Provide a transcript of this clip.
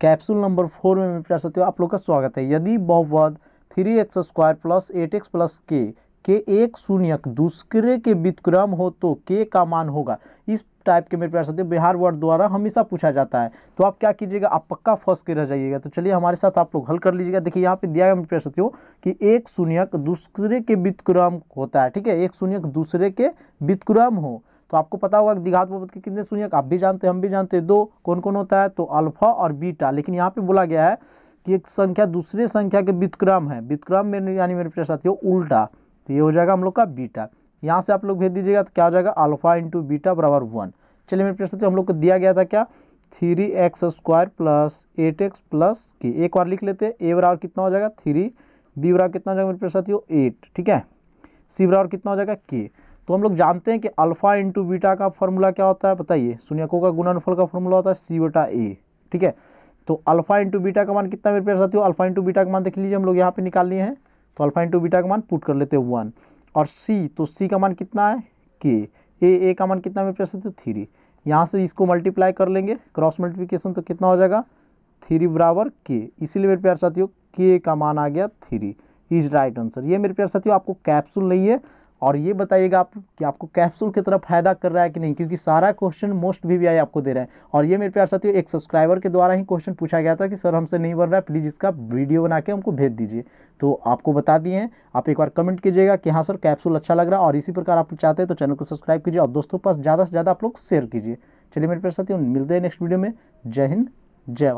capsule number four में मेरे प्यार साथियों आप लोग का स्वागत है यदि बहुपद three x square plus eight x plus k के एक शून्य दूसरे के व्युतक्रम हो तो के का मान होगा इस टाइप के मेरे प्यार साथियों बिहार वर्ड द्वारा हमेशा पूछा जाता है तो आप क्या कीजिएगा आप पक्का फर्स्ट के रह जाइएगा तो चलिए हमारे साथ आप लोग हल कर लीजिएगा देखिए यहाँ पे दिया गया मेरे प्यार साथियों कि एक शून्य दूसरे के व्युतक्रम होता है ठीक है एक शून्य दूसरे के व्युतक्रम हो तो आपको पता होगा कि दीघात बहुपद के कितने शून्य आप भी जानते हैं हम भी जानते हैं दो कौन कौन होता है तो अल्फा और बीटा लेकिन यहाँ पे बोला गया है कि एक संख्या दूसरे संख्या के वितक्रम है वितक्रम में यानी मेरे प्रेस साथियों उल्टा तो ये हो जाएगा हम लोग का बीटा यहाँ से आप लोग भेज दीजिएगा तो क्या हो जाएगा अल्फा इंटू बीटा बराबर वन चलिए मेरे प्रश्न हम लोग को दिया गया था क्या three x square plus eight x plus k एक बार लिख लेते हैं ए बराबर कितना हो जाएगा थ्री बी बराबर कितना हो जाएगा मेरे प्रश्न हो एट ठीक है सी बराबर कितना हो जाएगा के तो हम लोग जानते हैं कि अल्फा इंटू बीटा का फॉर्मूला क्या होता है बताइए सुनियको का गुणनफल का फॉर्मूला होता है सी बटा ए ठीक है तो अल्फा इंटू बीटा का मान कितना मेरे प्यार साथियों अल्फा इंटू बीटा का मान देख लीजिए हम लोग यहाँ पे निकाल लिए हैं तो अल्फा इंटू बीटा का मान पुट कर लेते हैं वन और सी तो सी का मान कितना है के ए ए का मान कितना मेरे प्यार साथियों थ्री यहाँ से इसको मल्टीप्लाई कर लेंगे क्रॉस मल्टीप्लीकेशन तो कितना हो जाएगा थ्री बराबर के इसीलिए मेरे प्यार साथियों के का मान आ गया थ्री इज राइट आंसर ये मेरे प्यार साथियों आपको कैप्सूल नहीं है और ये बताइएगा आप कि आपको कैप्सूल की तरफ फायदा कर रहा है कि नहीं क्योंकि सारा क्वेश्चन मोस्ट वी आपको दे रहा है और ये मेरे प्यार साथियों एक सब्सक्राइबर के द्वारा ही क्वेश्चन पूछा गया था कि सर हमसे नहीं बन रहा है प्लीज़ इसका वीडियो बना के हमको भेज दीजिए तो आपको बता दिए हैं आप एक बार कमेंट कीजिएगा कि हाँ सर कैप्सूल अच्छा लग रहा है और इसी प्रकार आप चाहते हैं तो चैनल को सब्सक्राइब कीजिए और दोस्तों पास ज़्यादा से ज़्यादा आप लोग शेयर कीजिए चलिए मेरे प्यार साथियों मिलते हैं नेक्स्ट वीडियो में जय हिंद जय